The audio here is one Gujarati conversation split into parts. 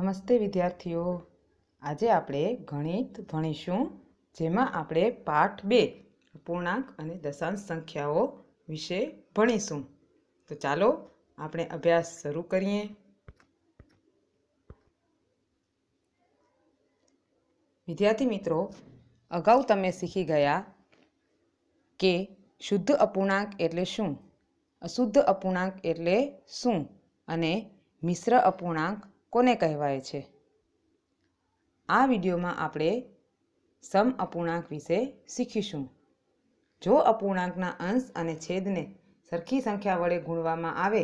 નમસ્તે વિદ્યાર્થીઓ આજે આપણે ગણિત ભણીશું જેમાં આપણે પાઠ બે અપૂર્ણાંક અને દશાંશ સંખ્યાઓ વિશે ભણીશું તો ચાલો આપણે અભ્યાસ શરૂ કરીએ વિદ્યાર્થી મિત્રો અગાઉ તમે શીખી ગયા કે શુદ્ધ અપૂર્ણાંક એટલે શું અશુદ્ધ અપૂર્ણાંક એટલે શું અને મિશ્ર અપૂર્ણાંક કોને કહેવાય છે આ વિડીયોમાં આપણે સમ અપૂર્ણાંક વિશે શીખીશું જો અપૂર્ણાંકના અંશ અને છેદને સરખી સંખ્યા વડે ગુણવામાં આવે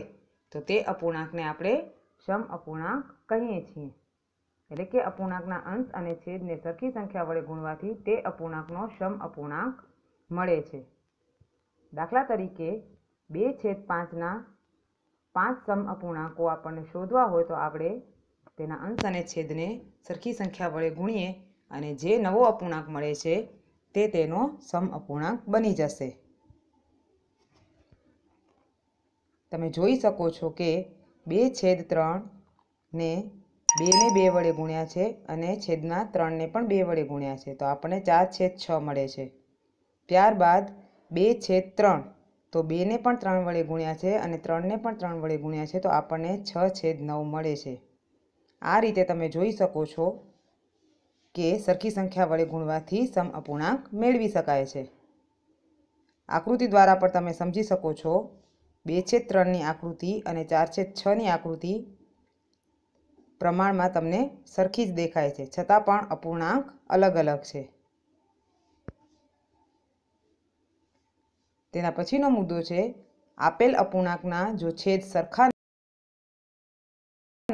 તો તે અપૂર્ણાંકને આપણે સમ અપૂર્ણાંક કહીએ છીએ એટલે કે અપૂર્ણાંકના અંશ અને છેદને સરખી સંખ્યા વડે ગુણવાથી તે અપૂર્ણાંકનો સમ અપૂર્ણાંક મળે છે દાખલા તરીકે બે છેદ પાંચના પાંચ સમ અપૂર્ણાંકો આપણને શોધવા હોય તો આપણે તેના અંશ અને છેદને સરખી સંખ્યા વડે ગુણીએ અને જે નવો અપૂર્ણાંક મળે છે તે તેનો સમ અપૂર્ણાંક બની જશે તમે જોઈ શકો છો કે બે છેદ ત્રણને બેને બે વડે ગુણ્યા છે અને છેદના ત્રણને પણ બે વડે ગુણ્યા છે તો આપણને ચાર છેદ છ મળે છે ત્યારબાદ બે છેદ ત્રણ તો બેને પણ ત્રણ વડે ગુણ્યા છે અને ત્રણને પણ ત્રણ વડે ગુણ્યા છે તો આપણને છ છેદ નવ મળે છે આ રીતે તમે જોઈ શકો છો કે સરખી સંખ્યા વડે ગુણવાથી સમ અપૂર્ણાંક મેળવી શકાય છે આકૃતિ દ્વારા પણ તમે સમજી શકો છો બે છેદ ત્રણની આકૃતિ અને ચાર છેદ છની આકૃતિ પ્રમાણમાં તમને સરખી જ દેખાય છે છતાં પણ અપૂર્ણાંક અલગ અલગ છે તેના પછીનો મુદ્દો છે આપેલ અપૂર્ણાંકના જો છેદ સરખા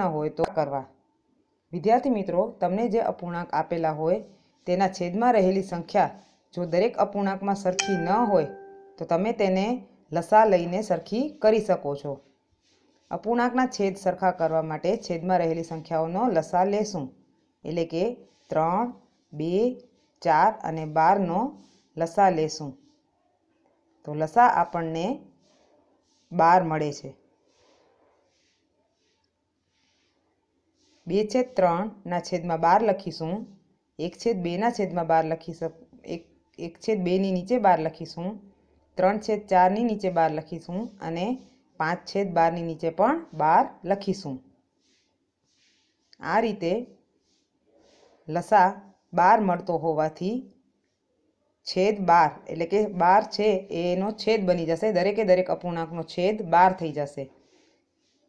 ન હોય તો કરવા વિદ્યાર્થી મિત્રો તમને જે અપૂર્ણાંક આપેલા હોય તેના છેદમાં રહેલી સંખ્યા જો દરેક અપૂર્ણાંકમાં સરખી ન હોય તો તમે તેને લસા લઈને સરખી કરી શકો છો અપૂર્ણાંકના છેદ સરખા કરવા માટે છેદમાં રહેલી સંખ્યાઓનો લસા લેશું એટલે કે ત્રણ બે ચાર અને બારનો લસા લેશું તો લસા આપણને બાર મળે છે બે છેદ ત્રણના છેદમાં બાર લખીશું એક છેદ બેના છેદમાં બાર લખી શક એક એક છેદ બેની નીચે બાર લખીશું ત્રણ છેદ ચારની નીચે બાર લખીશું અને પાંચ છેદ બારની નીચે પણ બાર લખીશું આ રીતે લસા બાર મળતો હોવાથી છેદ બાર એટલે કે બાર છે એનો છેદ બની જશે દરેકે દરેક અપૂર્ણાંકનો છેદ બાર થઈ જશે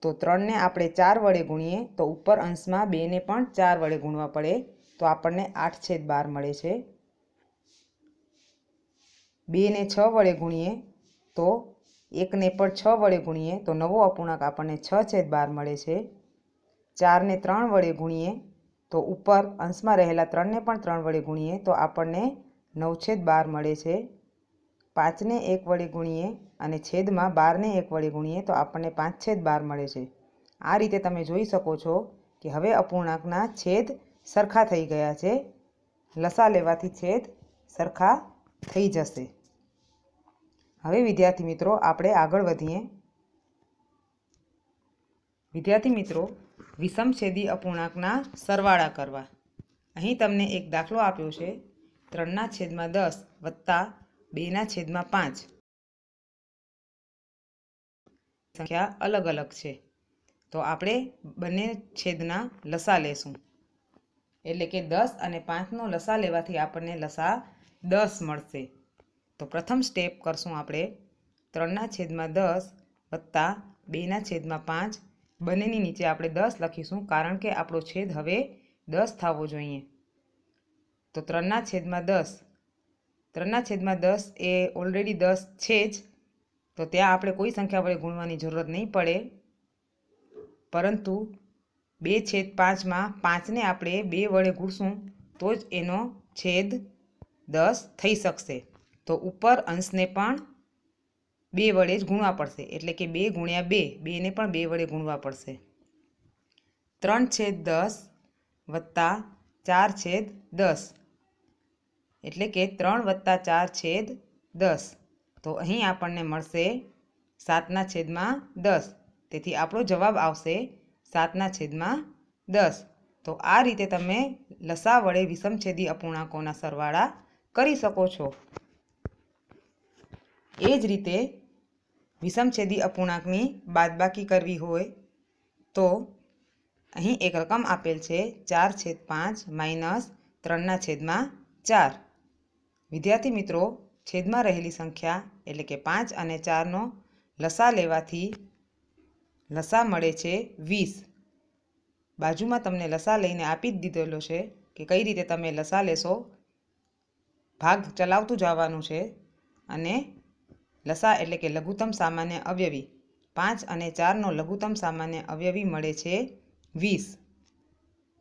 તો ત્રણને આપણે ચાર વડે ગુણીએ તો ઉપર અંશમાં બેને પણ ચાર વડે ગુણવા પડે તો આપણને આઠ છેદ બાર મળે છે બેને છ વડે ગુણીએ તો એકને પણ છ વડે ગુણીએ તો નવો અપૂર્ણાંક આપણને છ છેદ બાર મળે છે ચારને ત્રણ વડે ગુણીએ તો ઉપર અંશમાં રહેલા ત્રણને પણ ત્રણ વડે ગુણીએ તો આપણને નવ છેદ બાર મળે છે પાંચને એક વડે ગુણીએ અને છેદમાં બારને એક વડે ગુણીએ તો આપણને પાંચ છેદ બાર મળે છે આ રીતે તમે જોઈ શકો છો કે હવે અપૂર્ણાંકના છેદ સરખા થઈ ગયા છે લસા લેવાથી છેદ સરખા થઈ જશે હવે વિદ્યાર્થી મિત્રો આપણે આગળ વધીએ વિદ્યાર્થી મિત્રો વિષમછેદી અપૂર્ણાંકના સરવાળા કરવા અહીં તમને એક દાખલો આપ્યો છે ત્રણના છેદમાં દસ વત્તા બેના છેદમાં પાંચ સંખ્યા અલગ અલગ છે તો આપણે બંને છેદના લસા લેશું એટલે કે દસ અને પાંચનો લસા લેવાથી આપણને લસા દસ મળશે તો પ્રથમ સ્ટેપ કરશું આપણે ત્રણના છેદમાં દસ વત્તા બેના છેદમાં પાંચ બંનેની નીચે આપણે દસ લખીશું કારણ કે આપણો છેદ હવે દસ થવો જોઈએ તો ત્રણના છેદમાં દસ ત્રણના છેદમાં દસ એ ઓલરેડી દસ છે જ તો ત્યાં આપણે કોઈ સંખ્યા વડે ગુણવાની જરૂરત નહીં પડે પરંતુ બે છેદ પાંચમાં પાંચને આપણે બે વડે ગુણશું તો જ એનો છેદ દસ થઈ શકશે તો ઉપર અંશને પણ બે વડે જ ગુણવા પડશે એટલે કે બે ગુણ્યા બે બેને પણ બે વડે ગુણવા પડશે ત્રણ છેદ દસ વત્તા ચાર છેદ દસ એટલે કે ત્રણ વત્તા ચાર છેદ દસ તો અહીં આપણને મળશે સાતના છેદમાં દસ તેથી આપણો જવાબ આવશે સાતના છેદમાં દસ તો આ રીતે તમે લસા વડે વિષમછેદી અપૂર્ણાંકોના સરવાળા કરી શકો છો એ જ રીતે વિષમછેદી અપૂર્ણાંકની બાદબાકી કરવી હોય તો અહીં એક રકમ આપેલ છે ચાર છેદ પાંચ માઇનસ ત્રણના છેદમાં ચાર વિદ્યાર્થી મિત્રો છેદમાં રહેલી સંખ્યા એટલે કે પાંચ અને ચારનો લસા લેવાથી લસા મળે છે વીસ બાજુમાં તમને લસા લઈને આપી જ દીધેલો છે કે કઈ રીતે તમે લસા લેશો ભાગ ચલાવતું જવાનું છે અને લસા એટલે કે લઘુત્તમ સામાન્ય અવયવી પાંચ અને ચારનો લઘુત્તમ સામાન્ય અવયવી મળે છે વીસ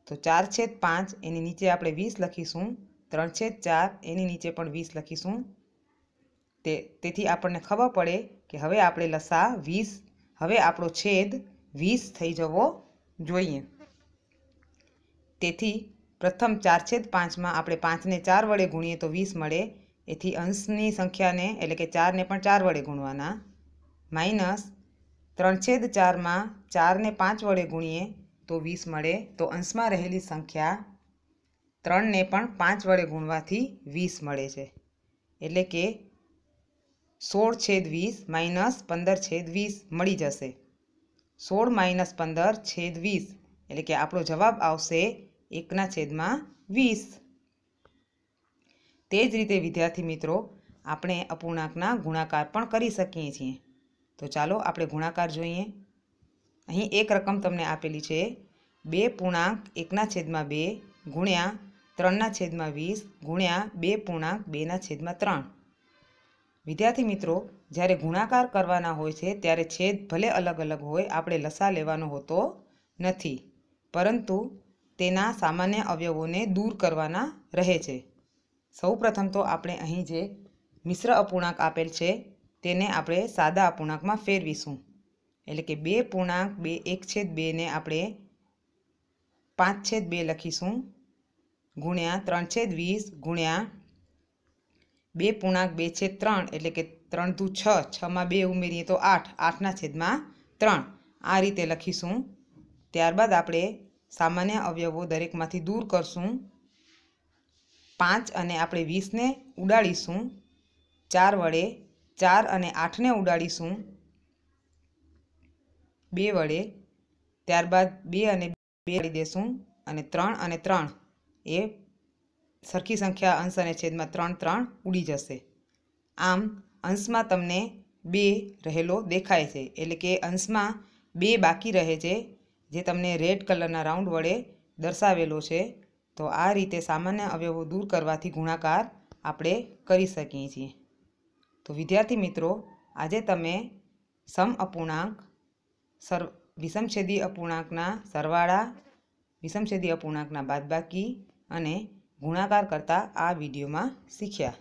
તો ચાર છેદ પાંચ એની નીચે આપણે વીસ લખીશું ત્રણ છેદ ચાર એની નીચે પણ વીસ લખીશું તે તેથી આપણને ખબર પડે કે હવે આપણે લસા વીસ હવે આપણો છેદ વીસ થઈ જવો જોઈએ તેથી પ્રથમ ચાર છેદ પાંચમાં આપણે પાંચને ચાર વડે ગુણીએ તો વીસ મળે એથી અંશની સંખ્યાને એટલે કે ચારને પણ ચાર વડે ગુણવાના માઇનસ ત્રણ છેદ ચારમાં ચારને પાંચ વડે ગુણીએ તો વીસ મળે તો અંશમાં રહેલી સંખ્યા ત્રણને પણ પાંચ વડે ગુણવાથી વીસ મળે છે એટલે કે સોળ છેદ વીસ માઇનસ પંદર છેદ વીસ મળી જશે સોળ માઇનસ પંદર છેદ વીસ એટલે કે આપણો જવાબ આવશે એકના છેદમાં વીસ તે જ રીતે વિદ્યાર્થી મિત્રો આપણે અપૂર્ણાંકના ગુણાકાર પણ કરી શકીએ છીએ તો ચાલો આપણે ગુણાકાર જોઈએ અહીં એક રકમ તમને આપેલી છે બે પૂર્ણાંક એકના છેદમાં બે ગુણ્યા ત્રણના છેદમાં વીસ ગુણ્યા બે પૂર્ણાંક બેના છેદમાં ત્રણ વિદ્યાર્થી મિત્રો જ્યારે ગુણાકાર કરવાના હોય છે ત્યારે છેદ ભલે અલગ અલગ હોય આપણે લસા લેવાનો હોતો નથી પરંતુ તેના સામાન્ય અવયવોને દૂર કરવાના રહે છે સૌપ્રથમ તો આપણે અહીં જે મિશ્ર અપૂર્ણાંક આપેલ છે તેને આપણે સાદા અપૂર્ણાંકમાં ફેરવીશું એટલે કે બે પૂર્ણાંક બે એક છેદ બેને આપણે પાંચ છેદ બે લખીશું ગુણ્યા ત્રણ છેદ વીસ ગુણ્યા બે પૂર્ણાંક બે છેદ ત્રણ એટલે કે ત્રણ દુ છ છમાં બે ઉમેરીએ તો આઠ આઠના છેદમાં ત્રણ આ રીતે લખીશું ત્યારબાદ આપણે સામાન્ય અવયવો દરેકમાંથી દૂર કરશું પાંચ અને આપણે વીસને ઉડાડીશું ચાર વડે ચાર અને આઠને ઉડાડીશું બે વડે ત્યારબાદ બે અને બે દેશું અને ત્રણ અને ત્રણ એ સરખી સંખ્યા અંશ અને છેદમાં ત્રણ ત્રણ ઉડી જશે આમ અંશમાં તમને બે રહેલો દેખાય છે એટલે કે અંશમાં બે બાકી રહે છે જે તમને રેડ કલરના રાઉન્ડ વડે દર્શાવેલો છે તો આ રીતે સામાન્ય અવયવો દૂર કરવાથી ગુણાકાર આપણે કરી શકીએ છીએ તો વિદ્યાર્થી મિત્રો આજે તમે સમ અપૂર્ણાંક સર વિષમછેદી અપૂર્ણાંકના સરવાળા વિષમછેદી અપૂર્ણાંકના બાદબાકી અને ગુણાકાર કરતા આ વિડીયોમાં શીખ્યા